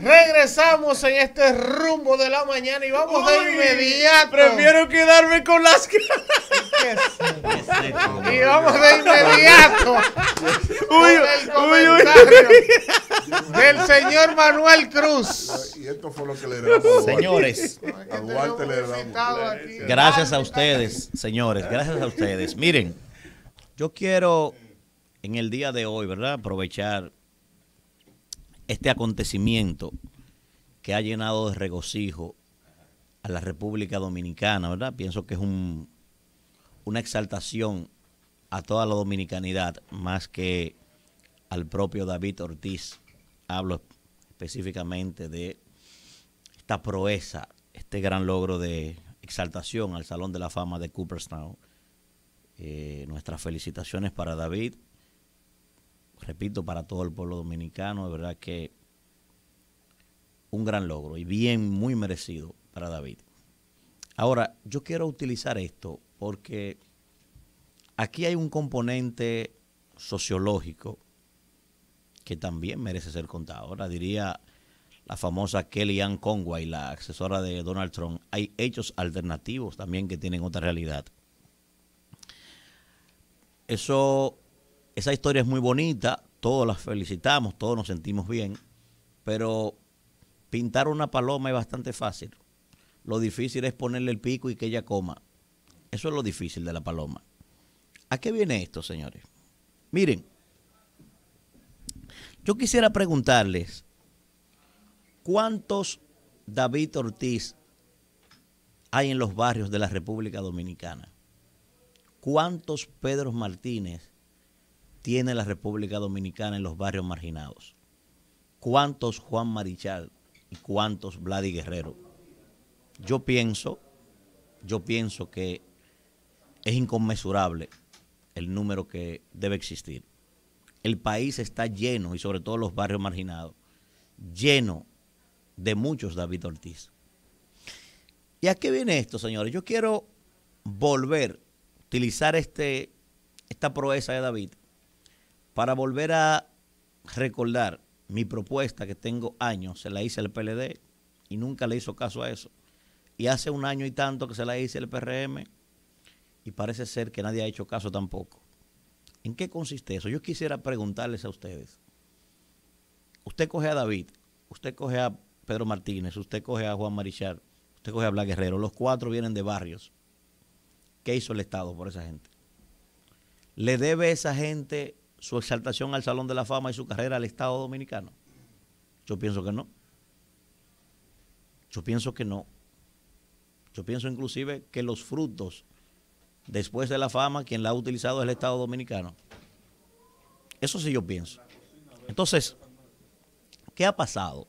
Regresamos en este rumbo de la mañana y vamos de inmediato. Prefiero quedarme con las Y vamos de inmediato. Uy, el del señor Manuel Cruz. Y esto fue lo que le Señores, le Gracias a ustedes, señores, gracias a ustedes. Miren, yo quiero en el día de hoy, ¿verdad? Aprovechar este acontecimiento que ha llenado de regocijo a la República Dominicana, ¿verdad? Pienso que es una exaltación a toda la dominicanidad, más que al propio David Ortiz. Hablo específicamente de esta proeza, este gran logro de exaltación al Salón de la Fama de Cooperstown. Eh, nuestras felicitaciones para David, repito, para todo el pueblo dominicano, de verdad que un gran logro y bien muy merecido para David. Ahora, yo quiero utilizar esto porque aquí hay un componente sociológico que también merece ser contado. Ahora diría la famosa Kellyanne Conway, la asesora de Donald Trump, hay hechos alternativos también que tienen otra realidad. Eso esa historia es muy bonita, todos la felicitamos, todos nos sentimos bien, pero pintar una paloma es bastante fácil. Lo difícil es ponerle el pico y que ella coma. Eso es lo difícil de la paloma. ¿A qué viene esto, señores? Miren, yo quisiera preguntarles, ¿cuántos David Ortiz hay en los barrios de la República Dominicana? ¿Cuántos Pedro Martínez tiene la República Dominicana en los barrios marginados? ¿Cuántos Juan Marichal y cuántos Vladi Guerrero? Yo pienso, yo pienso que es inconmensurable el número que debe existir. El país está lleno, y sobre todo los barrios marginados, lleno de muchos David Ortiz. ¿Y a qué viene esto, señores? Yo quiero volver a utilizar este, esta proeza de David para volver a recordar mi propuesta que tengo años, se la hice al PLD y nunca le hizo caso a eso. Y hace un año y tanto que se la hice al PRM y parece ser que nadie ha hecho caso tampoco. ¿En qué consiste eso? Yo quisiera preguntarles a ustedes. Usted coge a David, usted coge a Pedro Martínez, usted coge a Juan Marichal, usted coge a Blas Guerrero, los cuatro vienen de barrios. ¿Qué hizo el Estado por esa gente? ¿Le debe esa gente su exaltación al Salón de la Fama y su carrera al Estado Dominicano? Yo pienso que no. Yo pienso que no. Yo pienso inclusive que los frutos, después de la fama, quien la ha utilizado es el Estado Dominicano. Eso sí yo pienso. Entonces, ¿qué ha pasado?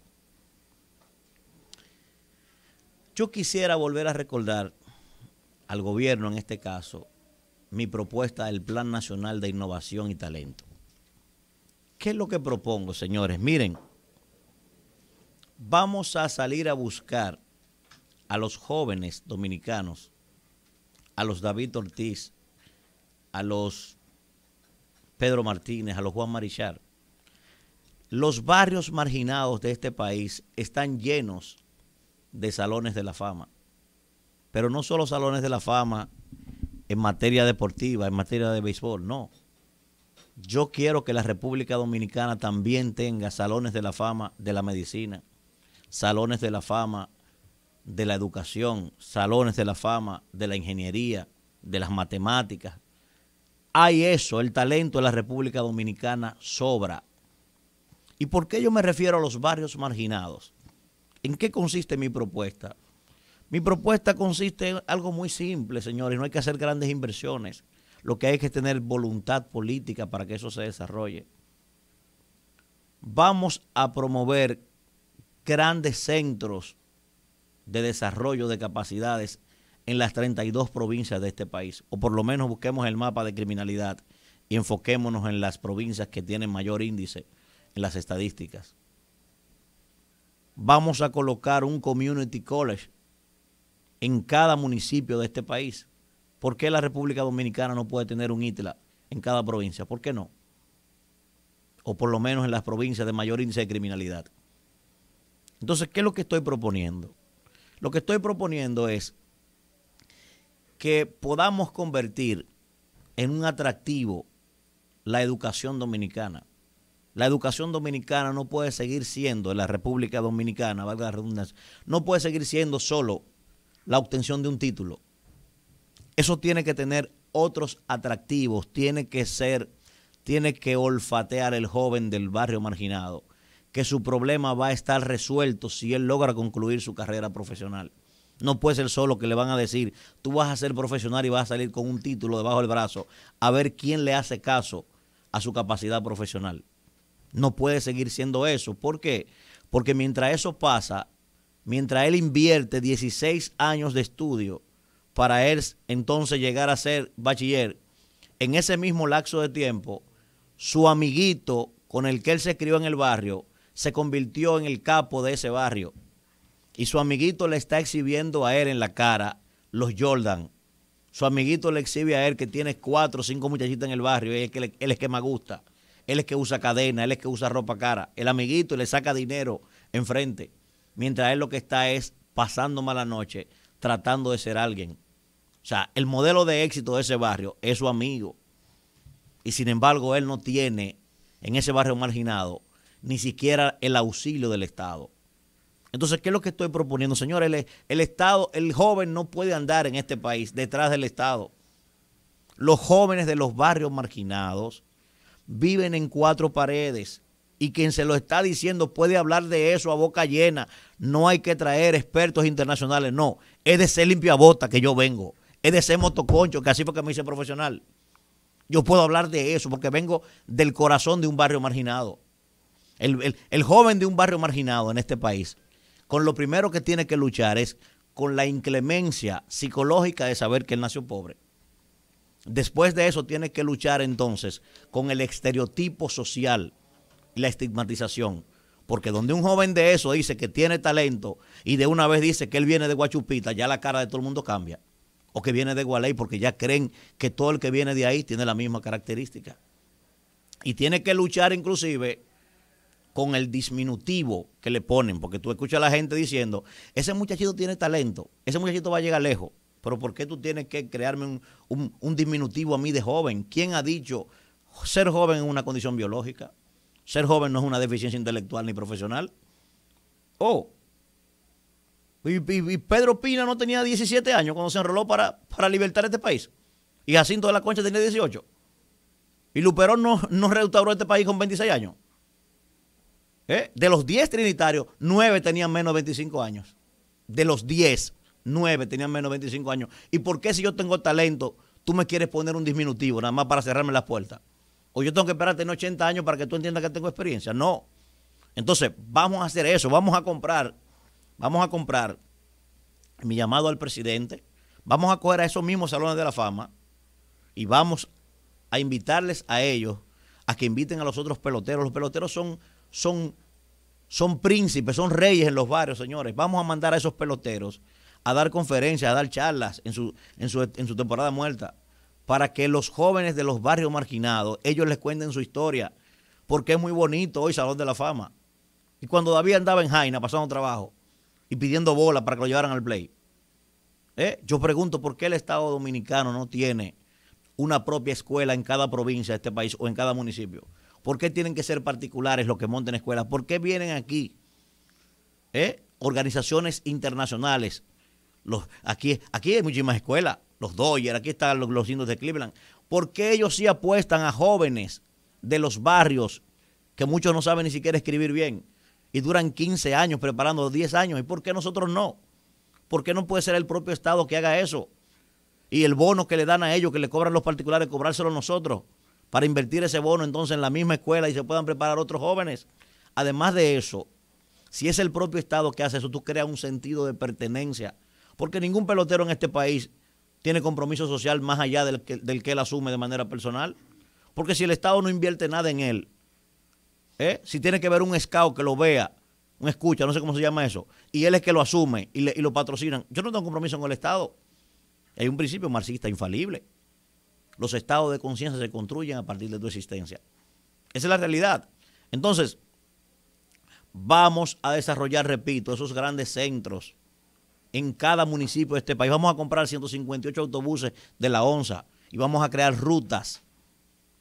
Yo quisiera volver a recordar al gobierno en este caso mi propuesta del Plan Nacional de Innovación y Talento. ¿Qué es lo que propongo, señores? Miren, vamos a salir a buscar a los jóvenes dominicanos, a los David Ortiz, a los Pedro Martínez, a los Juan Marichal. Los barrios marginados de este país están llenos de salones de la fama. Pero no solo salones de la fama en materia deportiva, en materia de béisbol, no. Yo quiero que la República Dominicana también tenga salones de la fama de la medicina, salones de la fama de la educación, salones de la fama de la ingeniería, de las matemáticas. Hay eso, el talento de la República Dominicana sobra. ¿Y por qué yo me refiero a los barrios marginados? ¿En qué consiste mi propuesta? Mi propuesta consiste en algo muy simple, señores, no hay que hacer grandes inversiones. Lo que hay que tener voluntad política para que eso se desarrolle. Vamos a promover grandes centros de desarrollo de capacidades en las 32 provincias de este país, o por lo menos busquemos el mapa de criminalidad y enfoquémonos en las provincias que tienen mayor índice en las estadísticas. Vamos a colocar un community college en cada municipio de este país. ¿Por qué la República Dominicana no puede tener un ITLA en cada provincia? ¿Por qué no? O por lo menos en las provincias de mayor índice de criminalidad. Entonces, ¿qué es lo que estoy proponiendo? Lo que estoy proponiendo es que podamos convertir en un atractivo la educación dominicana. La educación dominicana no puede seguir siendo, en la República Dominicana, valga la redundancia, no puede seguir siendo solo la obtención de un título. Eso tiene que tener otros atractivos, tiene que ser, tiene que olfatear el joven del barrio marginado, que su problema va a estar resuelto si él logra concluir su carrera profesional. No puede ser solo que le van a decir, tú vas a ser profesional y vas a salir con un título debajo del brazo, a ver quién le hace caso a su capacidad profesional. No puede seguir siendo eso. ¿Por qué? Porque mientras eso pasa, mientras él invierte 16 años de estudio para él entonces llegar a ser bachiller, en ese mismo lapso de tiempo, su amiguito con el que él se crió en el barrio se convirtió en el capo de ese barrio. Y su amiguito le está exhibiendo a él en la cara los Jordan. Su amiguito le exhibe a él que tiene cuatro o cinco muchachitas en el barrio y es que él es que me gusta. Él es que usa cadena, él es que usa ropa cara. El amiguito le saca dinero enfrente mientras él lo que está es pasando mala noche, tratando de ser alguien. O sea, el modelo de éxito de ese barrio es su amigo. Y sin embargo, él no tiene en ese barrio marginado ni siquiera el auxilio del Estado. Entonces, ¿qué es lo que estoy proponiendo, señores? El, el, Estado, el joven no puede andar en este país detrás del Estado. Los jóvenes de los barrios marginados viven en cuatro paredes y quien se lo está diciendo puede hablar de eso a boca llena. No hay que traer expertos internacionales, no. Es de ser bota que yo vengo. Es de ser motoconcho, que así fue que me hice profesional. Yo puedo hablar de eso porque vengo del corazón de un barrio marginado. El, el joven de un barrio marginado en este país, con lo primero que tiene que luchar es con la inclemencia psicológica de saber que él nació pobre. Después de eso tiene que luchar entonces con el estereotipo social la estigmatización. Porque donde un joven de eso dice que tiene talento y de una vez dice que él viene de Guachupita, ya la cara de todo el mundo cambia. O que viene de Gualey porque ya creen que todo el que viene de ahí tiene la misma característica. Y tiene que luchar inclusive con el disminutivo que le ponen, porque tú escuchas a la gente diciendo, ese muchachito tiene talento, ese muchachito va a llegar lejos, pero ¿por qué tú tienes que crearme un, un, un disminutivo a mí de joven? ¿Quién ha dicho ser joven es una condición biológica? Ser joven no es una deficiencia intelectual ni profesional. Oh. Y, Pedro Pina no tenía 17 años cuando se enroló para, para libertar este país. Y Jacinto de la Concha tenía 18. Y Luperón no, no restauró este país con 26 eh, años. De los 10 trinitarios, 9 tenían menos de 25 años. De los 10, 9 tenían menos de 25 años. ¿Y por qué si yo tengo talento, tú me quieres poner un disminutivo nada más para cerrarme las puertas? o yo tengo que esperarte en 80 años para que tú entiendas que tengo experiencia. No. Entonces, vamos a hacer eso, vamos a comprar, vamos a comprar mi llamado al presidente, vamos a coger a esos mismos salones de la fama y vamos a invitarles a ellos a que inviten a los otros peloteros. Los peloteros son, son, son príncipes, son reyes en los barrios, señores. Vamos a mandar a esos peloteros a dar conferencias, a dar charlas en en su, en su temporada muerta para que los jóvenes de los barrios marginados, ellos les cuenten su historia, porque es muy bonito hoy Salón de la Fama. Y cuando David andaba en Jaina pasando trabajo y pidiendo bola para que lo llevaran al play, ¿eh? yo pregunto por qué el Estado Dominicano no tiene una propia escuela en cada provincia de este país o en cada municipio. ¿Por qué tienen que ser particulares los que monten escuelas? ¿Por qué vienen aquí ¿eh? organizaciones internacionales? Los, aquí, aquí hay muchísimas escuelas los Dodgers, aquí están los, los indios de Cleveland. ¿Por qué ellos sí apuestan a jóvenes de los barrios que muchos no saben ni siquiera escribir bien y duran 15 años preparando 10 años? ¿Y por qué nosotros no? ¿Por qué no puede ser el propio Estado que haga eso? Y el bono que le dan a ellos, que le cobran los particulares, cobrárselo nosotros para invertir ese bono entonces en la misma escuela y se puedan preparar otros jóvenes. Además de eso, si es el propio Estado que hace eso, tú creas un sentido de pertenencia. Porque ningún pelotero en este país tiene compromiso social más allá del que, él asume de manera personal. Porque si el Estado no invierte nada en él, ¿eh? si tiene que ver un scout que lo vea, un escucha, no sé cómo se llama eso, y él es que lo asume y, y lo patrocinan, yo no tengo compromiso con el Estado. Hay un principio marxista infalible. Los estados de conciencia se construyen a partir de tu existencia. Esa es la realidad. Entonces, vamos a desarrollar, repito, esos grandes centros en cada municipio de este país. Vamos a comprar 158 autobuses de la ONSA y vamos a crear rutas,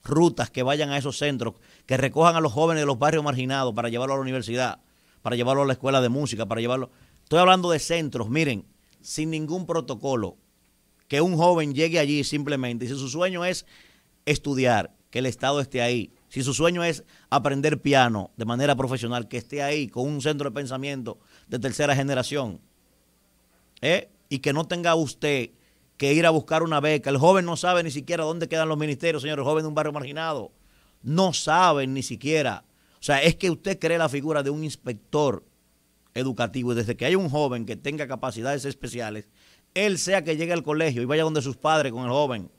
rutas que vayan a esos centros, que recojan a los jóvenes de los barrios marginados para llevarlos a la universidad, para llevarlos a la escuela de música, para llevarlo. Estoy hablando de centros, miren, sin ningún protocolo, que un joven llegue allí simplemente y si su sueño es estudiar, que el Estado esté ahí. Si su sueño es aprender piano de manera profesional, que esté ahí con un centro de pensamiento de tercera generación ¿Eh? y que no tenga usted que ir a buscar una beca. El joven no sabe ni siquiera dónde quedan los ministerios, señor, el joven de un barrio marginado. No sabe ni siquiera. O sea, es que usted cree la figura de un inspector educativo y desde que hay un joven que tenga capacidades especiales, él sea que llegue al colegio y vaya donde sus padres con el joven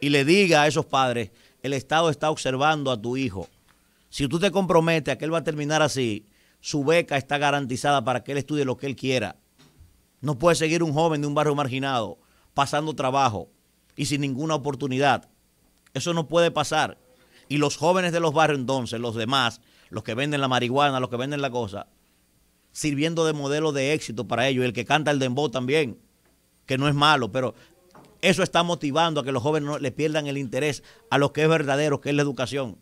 y le diga a esos padres, el Estado está observando a tu hijo. Si tú te comprometes a que él va a terminar así, su beca está garantizada para que él estudie lo que él quiera. No puede seguir un joven de un barrio marginado pasando trabajo y sin ninguna oportunidad. Eso no puede pasar. Y los jóvenes de los barrios entonces, los demás, los que venden la marihuana, los que venden la cosa, sirviendo de modelo de éxito para ellos. el que canta el dembow también, que no es malo, pero eso está motivando a que los jóvenes no le pierdan el interés a lo que es verdadero, que es la educación.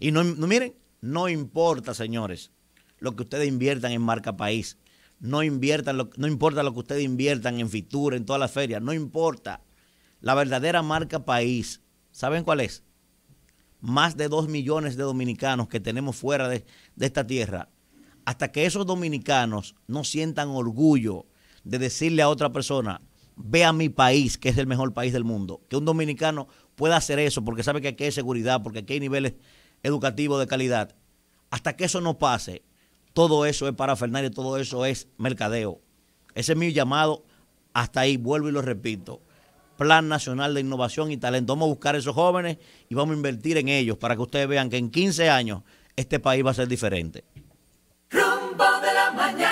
Y no, no miren, no importa, señores, lo que ustedes inviertan en marca país. No, inviertan no importa lo que ustedes inviertan en Fitur, en todas las ferias, no importa. La verdadera marca país, ¿saben cuál es? Más de dos millones de dominicanos que tenemos fuera de, de esta tierra. Hasta que esos dominicanos no sientan orgullo de decirle a otra persona, ve a mi país, que es el mejor país del mundo. Que un dominicano pueda hacer eso porque sabe que aquí hay seguridad, porque aquí hay niveles educativos de calidad. Hasta que eso no pase, todo eso es parafernalia, todo eso es mercadeo. Ese es mi llamado. Hasta ahí, vuelvo y lo repito. Plan Nacional de Innovación y Talento. Vamos a buscar a esos jóvenes y vamos a invertir en ellos para que ustedes vean que en 15 años este país va a ser diferente. de la mañana.